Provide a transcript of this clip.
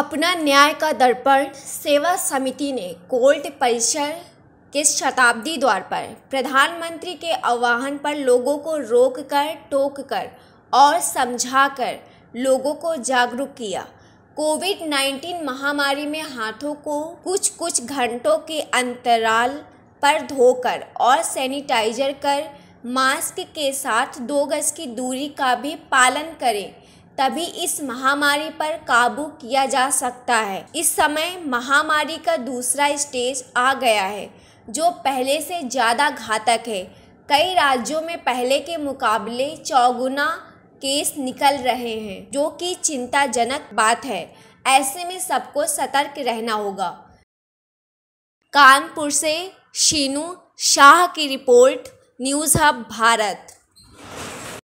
अपना न्याय का दर्पण सेवा समिति ने कोर्ट परिसर के शताब्दी द्वार पर प्रधानमंत्री के आह्वान पर लोगों को रोक कर टोक कर और समझा कर लोगों को जागरूक किया कोविड 19 महामारी में हाथों को कुछ कुछ घंटों के अंतराल पर धोकर और सैनिटाइजर कर मास्क के साथ दो गज की दूरी का भी पालन करें तभी इस महामारी पर काबू किया जा सकता है इस समय महामारी का दूसरा स्टेज आ गया है जो पहले से ज़्यादा घातक है कई राज्यों में पहले के मुकाबले चौगुना केस निकल रहे हैं जो कि चिंताजनक बात है ऐसे में सबको सतर्क रहना होगा कानपुर से शीनू शाह की रिपोर्ट न्यूज़ हब भारत